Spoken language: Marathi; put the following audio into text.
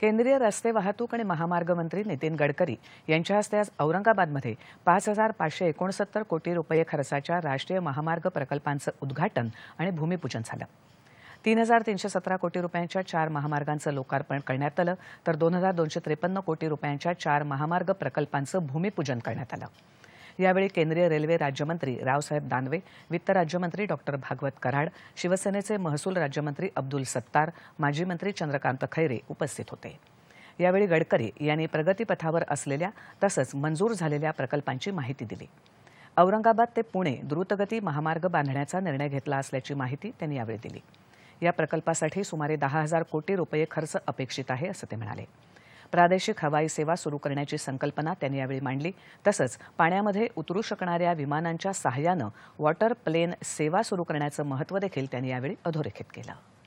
केंद्रीय रस्ते वाहतूक आणि महामार्ग मंत्री नितीन गडकरी यांच्या हस्ते आज औरंगाबादमध्ये पाच हजार पाचशे एकोणसत्तर कोटी रुपये खर्चाच्या राष्ट्रीय महामार्ग प्रकल्पांचं उद्घाटन आणि भूमिपूजन झालं तीन हजार तीनशे सतरा कोटी रुपयांच्या चार महामार्गांचं लोकार्पण करण्यात आलं तर दोन हजार दोनशे त्रेपन्न कोटी रुपयांच्या चार महामार्ग प्रकल्पांचं भूमिपूजन करण्यात आलं यावेळी केंद्रीय रेल्वे राज्यमंत्री रावसाहेब दानवे वित्त राज्यमंत्री डॉक्टर भागवत कराड शिवसेनेचे महसूल राज्यमंत्री अब्दुल सत्तार माजी मंत्री चंद्रकांत खैरे उपस्थित होते यावेळी गडकरी यांनी प्रगतीपथावर असलेल्या तसंच मंजूर झालेल्या प्रकल्पांची माहिती दिली औरंगाबाद ते पुणे द्रुतगती महामार्ग बांधण्याचा निर्णय घेतला असल्याची माहिती त्यांनी यावेळी दिली या प्रकल्पासाठी सुमारे दहा हजार कोटी रुपये खर्च अपेक्षित आहे असं ते म्हणाले प्रादेशिक हवाई सेवा सुरू करण्याची संकल्पना त्यांनी यावेळी मांडली तसंच पाण्यामध्ये उतरू शकणाऱ्या विमानांच्या सहाय्यानं वॉटर प्लेन सेवा सुरू करण्याचं महत्त्व देखील त्यांनी यावेळी अधोरेखित केलं